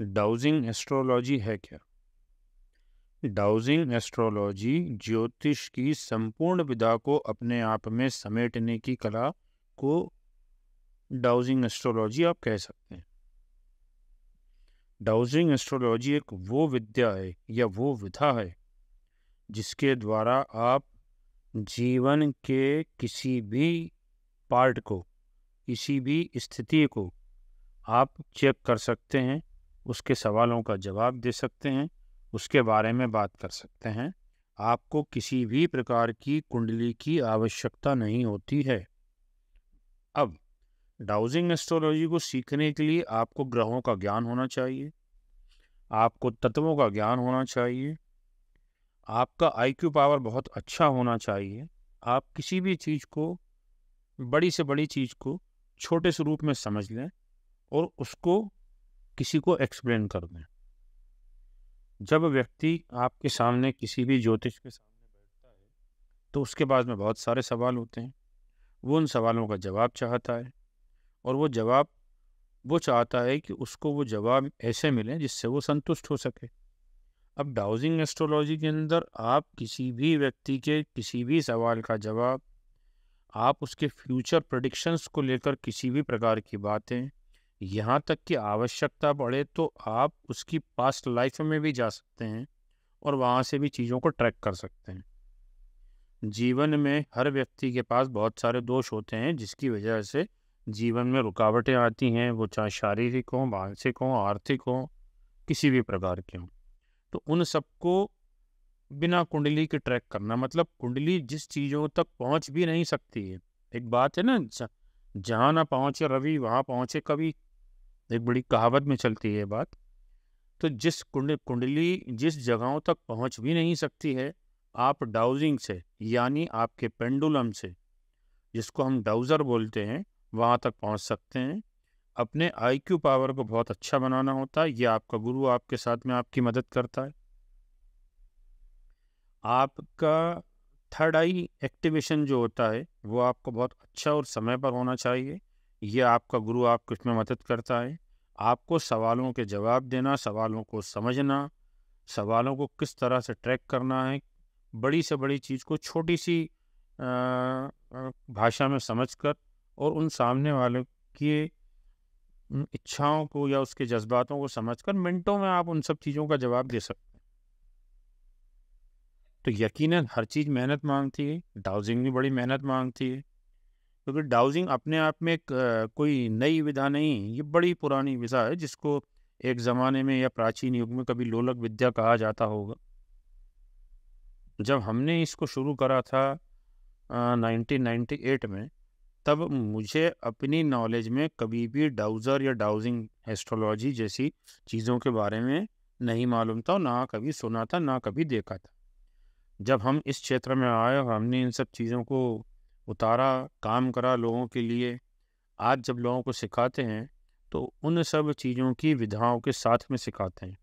dowsing astrology है क्या dowsing astrology ज्योतिष की संपूर्ण विधा को अपने आप में समेटने की कला को डाउजिंग एस्ट्रोलॉजी आप कह सकते हैं डाउजिंग एस्ट्रोलॉजी एक वो विद्या है या वो विधा है जिसके द्वारा आप जीवन के किसी भी पार्ट को किसी भी स्थिति को आप चेक कर सकते हैं उसके सवालों का जवाब दे सकते हैं उसके बारे में बात कर सकते हैं आपको किसी भी प्रकार की कुंडली की आवश्यकता नहीं होती है अब डाउजिंग एस्ट्रोलॉजी को सीखने के लिए आपको ग्रहों का ज्ञान होना चाहिए आपको तत्वों का ज्ञान होना चाहिए आपका आईक्यू पावर बहुत अच्छा होना चाहिए आप किसी भी चीज़ को बड़ी से बड़ी चीज़ को छोटे स्वरूप में समझ लें और उसको किसी को एक्सप्लेन कर दें जब व्यक्ति आपके सामने किसी भी ज्योतिष के सामने बैठता है तो उसके बाद में बहुत सारे सवाल होते हैं वो उन सवालों का जवाब चाहता है और वो जवाब वो चाहता है कि उसको वो जवाब ऐसे मिले जिससे वो संतुष्ट हो सके अब डाउजिंग एस्ट्रोलॉजी के अंदर आप किसी भी व्यक्ति के किसी भी सवाल का जवाब आप उसके फ्यूचर प्रडिक्शंस को लेकर किसी भी प्रकार की बातें यहाँ तक कि आवश्यकता पड़े तो आप उसकी पास्ट लाइफ में भी जा सकते हैं और वहाँ से भी चीज़ों को ट्रैक कर सकते हैं जीवन में हर व्यक्ति के पास बहुत सारे दोष होते हैं जिसकी वजह से जीवन में रुकावटें आती हैं वो चाहे शारीरिक हों मानसिक हों आर्थिक हों किसी भी प्रकार के हों तो उन सबको बिना कुंडली के ट्रैक करना मतलब कुंडली जिस चीज़ों तक पहुंच भी नहीं सकती है एक बात है ना जहाँ ना पहुँचे रवि वहाँ पहुँचे कभी एक बड़ी कहावत में चलती है बात तो जिस कुंड कुंडली जिस जगहों तक पहुंच भी नहीं सकती है आप डाउजिंग से यानी आपके पेंडुलम से जिसको हम डाउज़र बोलते हैं वहाँ तक पहुँच सकते हैं अपने आईक्यू पावर को बहुत अच्छा बनाना होता है ये आपका गुरु आपके साथ में आपकी मदद करता है आपका थर्ड आई एक्टिवेशन जो होता है वो आपको बहुत अच्छा और समय पर होना चाहिए ये आपका गुरु आपको इसमें मदद करता है आपको सवालों के जवाब देना सवालों को समझना सवालों को किस तरह से ट्रैक करना है बड़ी से बड़ी चीज़ को छोटी सी भाषा में समझकर और उन सामने वाले की इच्छाओं को या उसके जज्बातों को समझकर मिनटों में आप उन सब चीज़ों का जवाब दे सकते हैं तो यकीनन हर चीज़ मेहनत मांगती है डाउजिंग भी बड़ी मेहनत मांगती है क्योंकि डाउजिंग अपने आप में एक कोई नई विधा नहीं ये बड़ी पुरानी विधा है जिसको एक ज़माने में या प्राचीन युग में कभी लोलक विद्या कहा जाता होगा जब हमने इसको शुरू करा था आ, 1998 में तब मुझे अपनी नॉलेज में कभी भी डाउज़र या डाउजिंग एस्ट्रोलॉजी जैसी चीज़ों के बारे में नहीं मालूम था ना कभी सुना था ना कभी देखा था जब हम इस क्षेत्र में आए और हमने इन सब चीज़ों को उतारा काम करा लोगों के लिए आज जब लोगों को सिखाते हैं तो उन सब चीज़ों की विधाओं के साथ में सिखाते हैं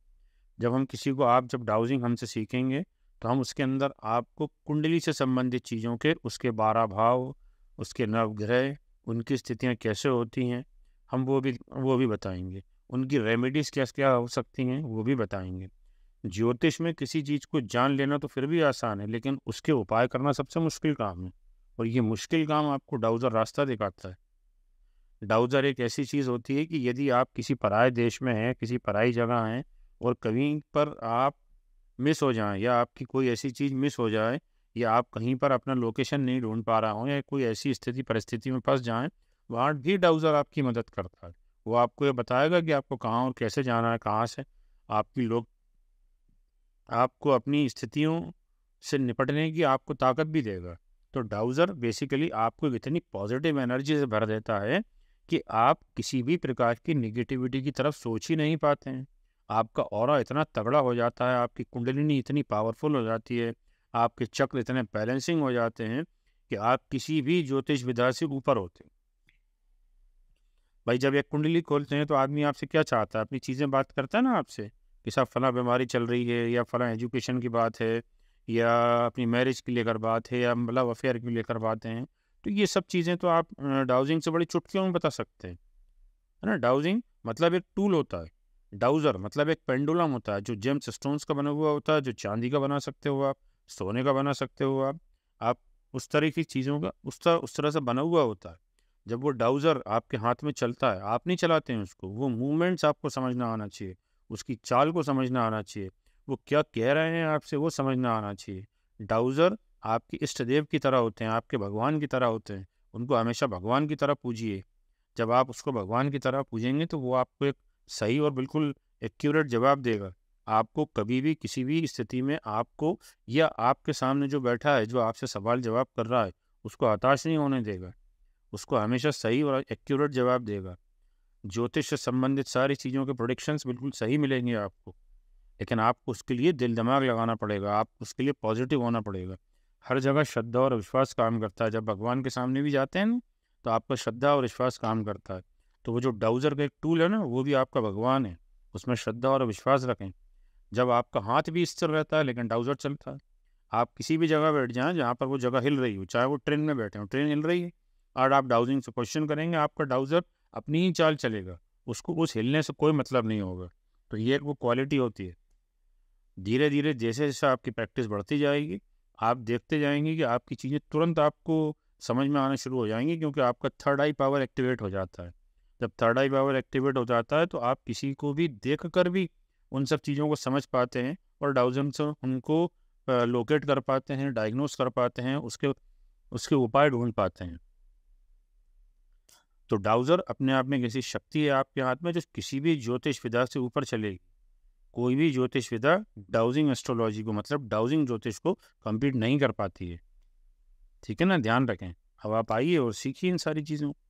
जब हम किसी को आप जब डाउजिंग हमसे सीखेंगे तो हम उसके अंदर आपको कुंडली से संबंधित चीज़ों के उसके बारह भाव उसके नवग्रह उनकी स्थितियाँ कैसे होती हैं हम वो भी वो भी बताएंगे उनकी रेमेडीज़ क्या क्या हो सकती हैं वो भी बताएंगे ज्योतिष में किसी चीज़ को जान लेना तो फिर भी आसान है लेकिन उसके उपाय करना सबसे मुश्किल काम है और ये मुश्किल काम आपको डाउज़र रास्ता दिखाता है डाउज़र एक ऐसी चीज़ होती है कि यदि आप किसी पराए देश में हैं किसी पराई जगह हैं और कहीं पर आप मिस हो जाएं या आपकी कोई ऐसी चीज़ मिस हो जाए या आप कहीं पर अपना लोकेशन नहीं ढूंढ पा रहा हो या कोई ऐसी स्थिति परिस्थिति में फंस जाएँ वहाँ भी डाउज़र आपकी मदद करता है वो आपको ये बताएगा कि आपको कहाँ और कैसे जाना है कहाँ से आपकी लोग आपको अपनी स्थितियों से निपटने की आपको ताकत भी देगा तो डाउज़र बेसिकली आपको इतनी पॉजिटिव एनर्जी से भर देता है कि आप किसी भी प्रकार की निगेटिविटी की तरफ सोच ही नहीं पाते हैं आपका और इतना तगड़ा हो जाता है आपकी कुंडलिनी इतनी पावरफुल हो जाती है आपके चक्र इतने बैलेंसिंग हो जाते हैं कि आप किसी भी ज्योतिष विधा से ऊपर होते हैं भाई जब एक कुंडली खोलते हैं तो आदमी आपसे क्या चाहता है अपनी चीज़ें बात करता है ना आपसे कि साहब फला बीमारी चल रही है या फला एजुकेशन की बात है या अपनी मैरिज के लिए बात है या मतलब अफेयर के लिए करवाते हैं तो ये सब चीज़ें तो आप डाउजिंग से बड़ी चुटकियों में बता सकते हैं है ना डाउजिंग मतलब एक टूल होता है डाउजर मतलब एक पेंडुलम होता है जो जेम्स स्टोन्स का बना हुआ होता है जो चांदी का बना सकते हो आप सोने का बना सकते हो आप आप उस तरह की चीज़ों का उस तरह उस तरह से बना हुआ होता है जब वो डाउज़र आपके हाथ में चलता है आप नहीं चलाते हैं उसको वो मूवमेंट्स आपको समझना आना चाहिए उसकी चाल को समझना आना चाहिए वो क्या कह रहे हैं आपसे वो समझना आना चाहिए डाउज़र आपके इष्ट देव की तरह होते हैं आपके भगवान की तरह होते हैं उनको हमेशा भगवान की तरह पूजिए जब आप उसको भगवान की तरह पूजेंगे तो वो आपको एक सही और बिल्कुल एक्यूरेट जवाब देगा आपको कभी भी किसी भी स्थिति में आपको या आपके सामने जो बैठा है जो आपसे सवाल जवाब कर रहा है उसको हताश नहीं होने देगा उसको हमेशा सही और एक्यूरेट जवाब देगा ज्योतिष से संबंधित सारी चीज़ों के प्रोडिक्शंस बिल्कुल सही मिलेंगे आपको लेकिन आपको उसके लिए दिल दिमाग लगाना पड़ेगा आप उसके लिए पॉजिटिव होना पड़ेगा हर जगह श्रद्धा और विश्वास काम करता है जब भगवान के सामने भी जाते हैं ना तो आपका श्रद्धा और विश्वास काम करता है तो वो जो डाउज़र का एक टूल है ना वो भी आपका भगवान है उसमें श्रद्धा और विश्वास रखें जब आपका हाथ भी स्थिर रहता है लेकिन डाउज़र चलता है आप किसी भी जगह बैठ जाएं जहाँ पर वो जगह हिल रही हो चाहे वो ट्रेन में बैठे हो ट्रेन हिल रही है और आप डाउजिंग से क्वेश्चन करेंगे आपका डाउज़र अपनी ही चाल चलेगा उसको उस हिलने से कोई मतलब नहीं होगा तो ये एक वो क्वालिटी होती है धीरे धीरे जैसे जैसे आपकी प्रैक्टिस बढ़ती जाएगी आप देखते जाएंगे कि आपकी चीज़ें तुरंत आपको समझ में आना शुरू हो जाएंगी क्योंकि आपका थर्ड आई पावर एक्टिवेट हो जाता है जब थर्ड आई पावर एक्टिवेट हो जाता है तो आप किसी को भी देख कर भी उन सब चीज़ों को समझ पाते हैं और डाउजन से उनको लोकेट कर पाते हैं डायग्नोस कर पाते हैं उसके उसके उपाय ढूंढ पाते हैं तो डाउजर अपने आप में किसी शक्ति है आपके हाथ में जो किसी भी ज्योतिष विधा से ऊपर चलेगी कोई भी ज्योतिष विधा डाउजिंग एस्ट्रोलॉजी को मतलब डाउजिंग ज्योतिष को कंप्लीट नहीं कर पाती है ठीक है ना ध्यान रखें अब आप आइए और सीखिए इन सारी चीज़ों को